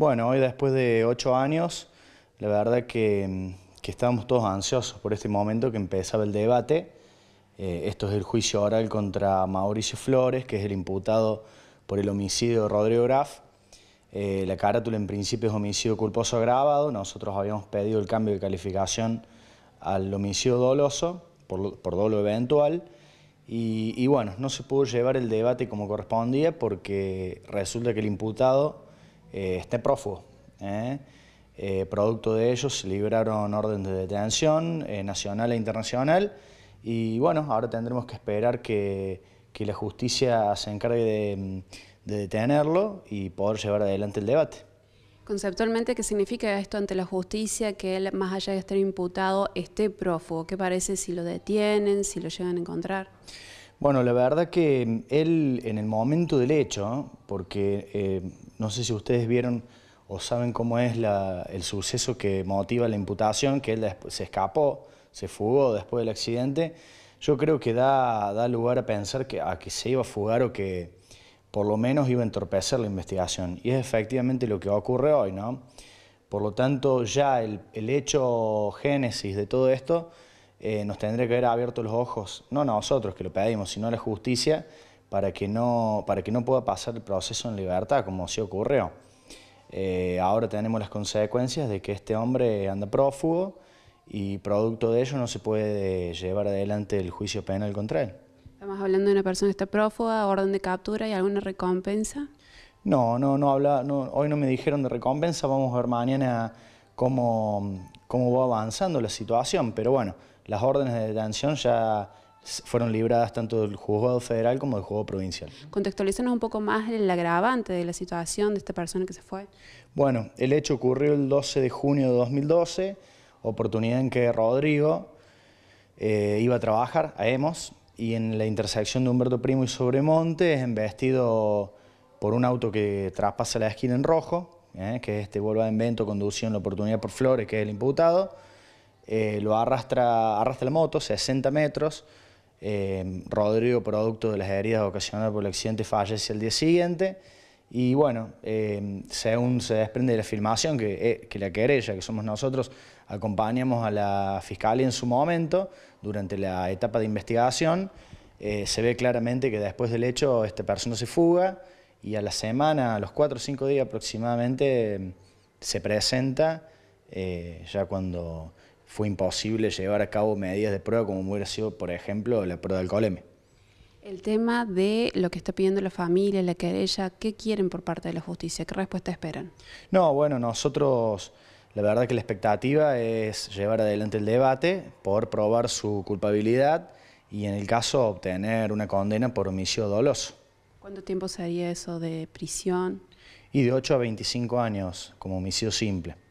Bueno, hoy después de ocho años, la verdad que, estábamos todos ansiosos por este momento que empezaba el debate. Eh, esto es el juicio oral contra Mauricio Flores, que es el imputado por el homicidio de Rodrigo Graf. Eh, la carátula en principio es homicidio culposo agravado. Nosotros habíamos pedido el cambio de calificación al homicidio doloso por, por dolo eventual. Y, y bueno, no se pudo llevar el debate como correspondía porque resulta que el imputado eh, este esté prófugo. ¿eh? Eh, producto de ellos se libraron órdenes de detención nacional e internacional y bueno, ahora tendremos que esperar que, que la justicia se encargue de, detenerlo y poder llevar adelante el debate. Conceptualmente, ¿qué significa esto ante la justicia? Que él, más allá de estar imputado, esté prófugo. ¿Qué parece si lo detienen, si lo llegan a encontrar? Bueno, la verdad que él en el momento del hecho, porque no sé si ustedes vieron o saben cómo es el suceso que motiva la imputación, que él se escapó, se fugó después del accidente, yo creo que da, lugar a pensar que, a que se iba a fugar o que por lo menos iba a entorpecer la investigación. Y es efectivamente lo que ocurre hoy, ¿no? Por lo tanto, ya el, hecho génesis de todo esto eh, nos tendría que haber abierto los ojos, no nosotros que lo pedimos, sino la justicia, para que no, para que no pueda pasar el proceso en libertad, como se sí ocurrió. Eh, ahora tenemos las consecuencias de que este hombre anda prófugo y producto de ello no se puede llevar adelante el juicio penal contra él. ¿Estamos hablando de una persona que está prófuga, orden de captura y alguna recompensa? No, no, no habla, hoy no me dijeron de recompensa, vamos a ver mañana cómo, cómo va avanzando la situación, pero bueno, las órdenes de detención ya fueron libradas tanto del juzgado federal como del juzgado provincial. Contextualízanos un poco más el agravante de la situación de esta persona que se fue. Bueno, el hecho ocurrió el 12 de junio de 2012, oportunidad en que Rodrigo eh, iba a trabajar a Hemos y en la intersección de Humberto Primo y Sobremonte es embestido por un auto que traspasa la esquina en rojo, eh, que este este de Vento conducido en la oportunidad por Flores, que es el imputado, eh, lo arrastra, arrastra la moto 60 metros, Em, Rodrigo, producto de las heridas ocasionadas por el accidente, fallece el día siguiente. Y bueno, em, según se desprende de la filmación, que, eh, que, la querella, que somos nosotros, acompañamos a la fiscalía en su momento, durante la etapa de investigación, eh, se ve claramente que después del hecho esta persona se fuga y a la semana, a los cuatro o cinco días aproximadamente, em, se presenta eh, ya cuando fue imposible llevar a cabo medidas de prueba como hubiera sido, por ejemplo, la prueba del coleme. El tema de lo que está pidiendo la familia, la querella, ¿qué quieren por parte de la justicia? ¿Qué respuesta esperan? No, bueno, nosotros, la verdad que la expectativa es llevar adelante el debate, poder probar su culpabilidad y en el caso obtener una condena por homicidio doloso. ¿Cuánto tiempo sería eso de prisión? Y de 8 a 25 años como homicidio simple.